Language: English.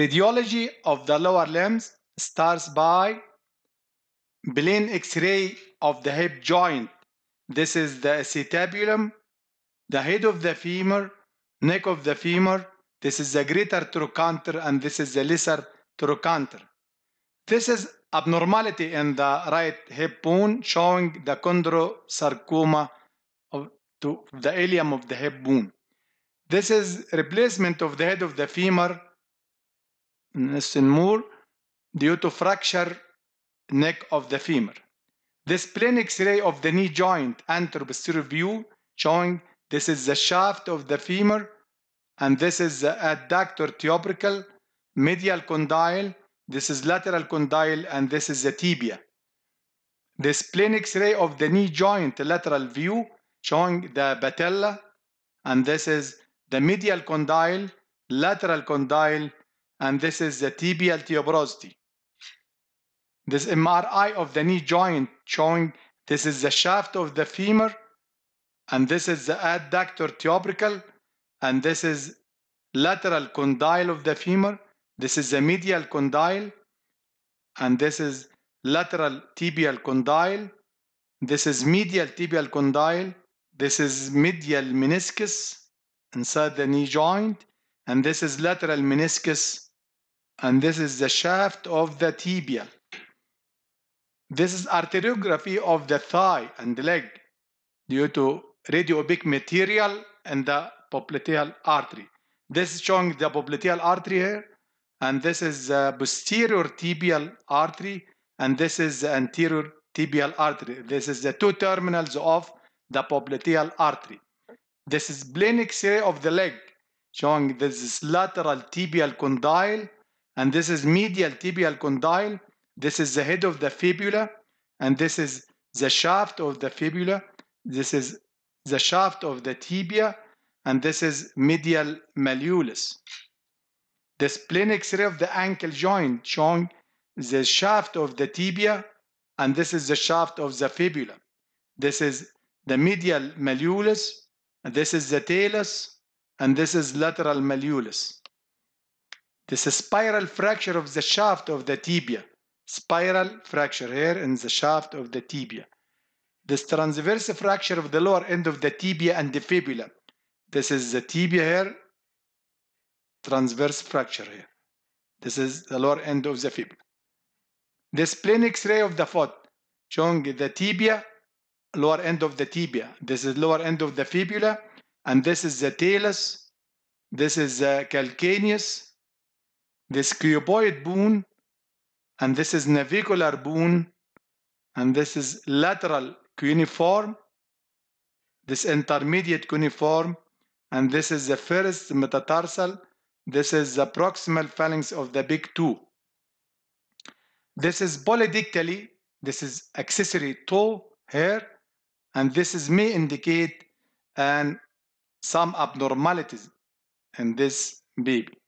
Radiology of the lower limbs starts by plain X-ray of the hip joint. This is the acetabulum, the head of the femur, neck of the femur. This is the greater trochanter and this is the lesser trochanter. This is abnormality in the right hip bone showing the chondrosarcoma of to the ilium of the hip bone. This is replacement of the head of the femur less and more due to fracture neck of the femur. This plain x-ray of the knee joint anteroposterior view showing this is the shaft of the femur and this is the adductor tubercle, medial condyle, this is lateral condyle and this is the tibia. This plain x-ray of the knee joint lateral view showing the patella and this is the medial condyle, lateral condyle and this is the tibial tuberosity. This MRI of the knee joint showing this is the shaft of the femur, and this is the adductor tubercle, and this is lateral condyle of the femur, this is the medial condyle, and this is lateral tibial condyle, this is medial tibial condyle, this is medial meniscus inside the knee joint, and this is lateral meniscus and this is the shaft of the tibia. This is arteriography of the thigh and the leg due to radiobic material in the popliteal artery. This is showing the popliteal artery here, and this is the posterior tibial artery, and this is the anterior tibial artery. This is the two terminals of the popliteal artery. This is plain X-ray of the leg, showing this lateral tibial condyle and this is medial tibial condyle. This is the head of the fibula. And this is the shaft of the fibula. This is the shaft of the tibia. And this is medial malleolus. The splenic ray of the ankle joint showing the shaft of the tibia. And this is the shaft of the fibula. This is the medial malleolus. This is the talus. And this is lateral malleolus. This is spiral fracture of the shaft of the tibia. Spiral fracture here in the shaft of the tibia. This transverse fracture of the lower end of the tibia and the fibula. This is the tibia here. Transverse fracture here. This is the lower end of the fibula. The plain X-ray of the foot showing the tibia, lower end of the tibia. This is lower end of the fibula, and this is the talus. This is the calcaneus. This cuboid bone, and this is navicular bone, and this is lateral cuneiform, this intermediate cuneiform, and this is the first metatarsal. This is the proximal phalanx of the big toe. This is polydictally, this is accessory toe here, and this is may indicate and some abnormalities in this baby.